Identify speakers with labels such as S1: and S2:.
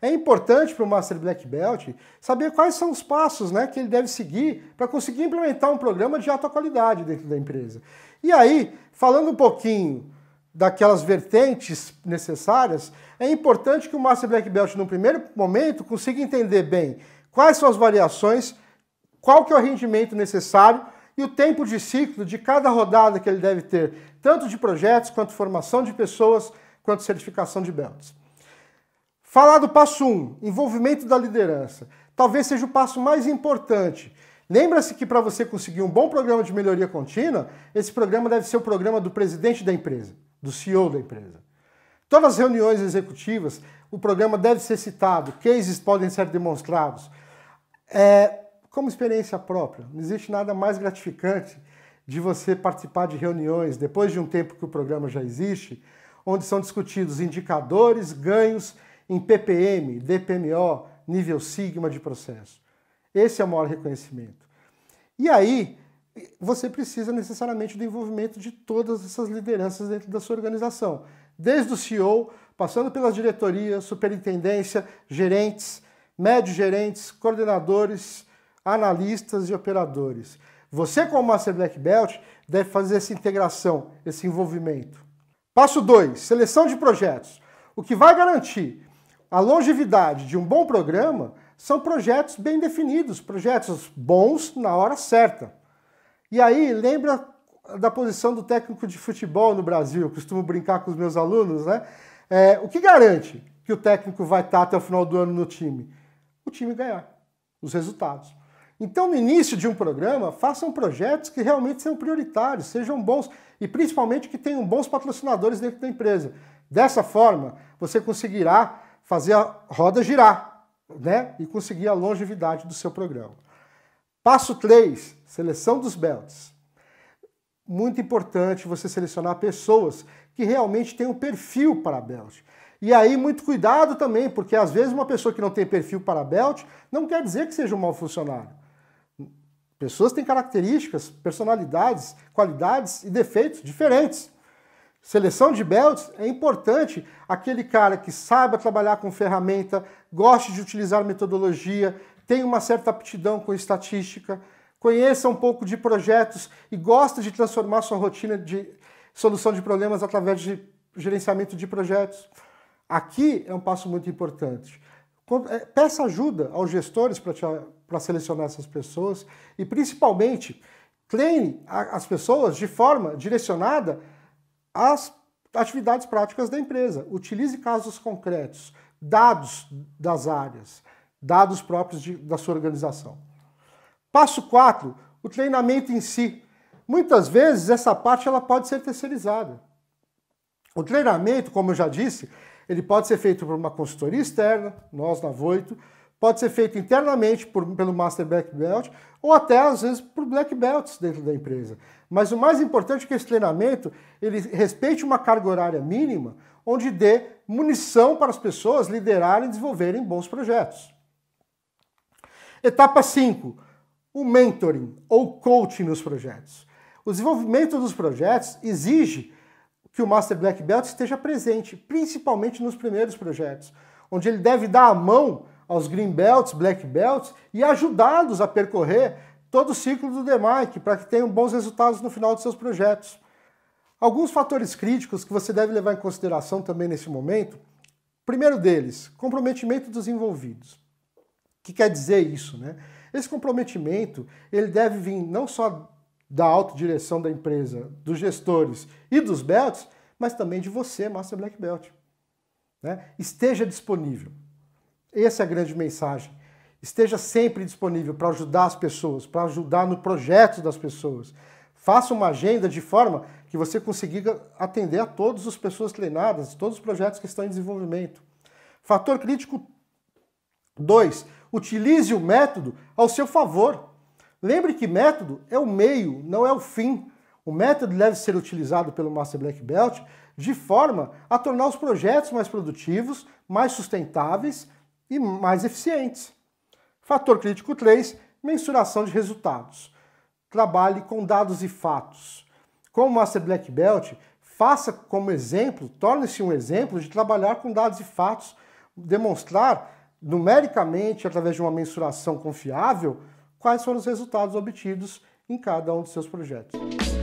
S1: É importante para o Master Black Belt saber quais são os passos né, que ele deve seguir para conseguir implementar um programa de alta qualidade dentro da empresa. E aí, falando um pouquinho daquelas vertentes necessárias, é importante que o Master Black Belt, no primeiro momento, consiga entender bem quais são as variações, qual que é o rendimento necessário e o tempo de ciclo de cada rodada que ele deve ter, tanto de projetos, quanto formação de pessoas, quanto certificação de belts. Falar do passo 1, um, envolvimento da liderança. Talvez seja o passo mais importante. Lembra-se que para você conseguir um bom programa de melhoria contínua, esse programa deve ser o programa do presidente da empresa, do CEO da empresa. Todas as reuniões executivas, o programa deve ser citado, cases podem ser demonstrados. É, como experiência própria, não existe nada mais gratificante de você participar de reuniões depois de um tempo que o programa já existe, onde são discutidos indicadores, ganhos em PPM, DPMO, nível sigma de processo. Esse é o maior reconhecimento. E aí, você precisa necessariamente do envolvimento de todas essas lideranças dentro da sua organização, desde o CEO, passando pelas diretorias, superintendência, gerentes, médios gerentes, coordenadores, analistas e operadores. Você, como Master Black Belt, deve fazer essa integração, esse envolvimento. Passo 2: seleção de projetos. O que vai garantir a longevidade de um bom programa são projetos bem definidos, projetos bons na hora certa. E aí, lembra da posição do técnico de futebol no Brasil? Eu costumo brincar com os meus alunos, né? É, o que garante que o técnico vai estar até o final do ano no time? O time ganhar, os resultados. Então, no início de um programa, façam projetos que realmente sejam prioritários, sejam bons e principalmente que tenham bons patrocinadores dentro da empresa. Dessa forma, você conseguirá fazer a roda girar, né? E conseguir a longevidade do seu programa. Passo 3, seleção dos belts. Muito importante você selecionar pessoas que realmente têm um perfil para belt. E aí, muito cuidado também, porque às vezes uma pessoa que não tem perfil para belt não quer dizer que seja um mau funcionário. Pessoas têm características, personalidades, qualidades e defeitos diferentes. Seleção de belts é importante aquele cara que saiba trabalhar com ferramenta, goste de utilizar metodologia, tem uma certa aptidão com estatística, conheça um pouco de projetos e gosta de transformar sua rotina de solução de problemas através de gerenciamento de projetos. Aqui é um passo muito importante. É, peça ajuda aos gestores para selecionar essas pessoas e, principalmente, treine as pessoas de forma direcionada as atividades práticas da empresa. Utilize casos concretos, dados das áreas, dados próprios de, da sua organização. Passo 4, o treinamento em si. Muitas vezes essa parte ela pode ser terceirizada. O treinamento, como eu já disse, ele pode ser feito por uma consultoria externa, nós na Voito, Pode ser feito internamente por, pelo Master Black Belt ou até, às vezes, por Black Belts dentro da empresa. Mas o mais importante é que esse treinamento ele respeite uma carga horária mínima onde dê munição para as pessoas liderarem e desenvolverem bons projetos. Etapa 5. O mentoring ou coaching nos projetos. O desenvolvimento dos projetos exige que o Master Black Belt esteja presente, principalmente nos primeiros projetos, onde ele deve dar a mão aos green belts, black belts e ajudá-los a percorrer todo o ciclo do DMAIC para que tenham bons resultados no final de seus projetos. Alguns fatores críticos que você deve levar em consideração também nesse momento. Primeiro deles, comprometimento dos envolvidos. O que quer dizer isso, né? Esse comprometimento, ele deve vir não só da autodireção da empresa, dos gestores e dos belts, mas também de você, Master Black Belt. Né? Esteja disponível. Essa é a grande mensagem. Esteja sempre disponível para ajudar as pessoas, para ajudar no projeto das pessoas. Faça uma agenda de forma que você consiga atender a todas as pessoas treinadas, todos os projetos que estão em desenvolvimento. Fator crítico 2. Utilize o método ao seu favor. Lembre que método é o meio, não é o fim. O método deve ser utilizado pelo Master Black Belt de forma a tornar os projetos mais produtivos, mais sustentáveis e mais eficientes. Fator crítico 3, mensuração de resultados. Trabalhe com dados e fatos. Como Master Black Belt, faça como exemplo, torne-se um exemplo de trabalhar com dados e fatos, demonstrar numericamente, através de uma mensuração confiável, quais foram os resultados obtidos em cada um de seus projetos.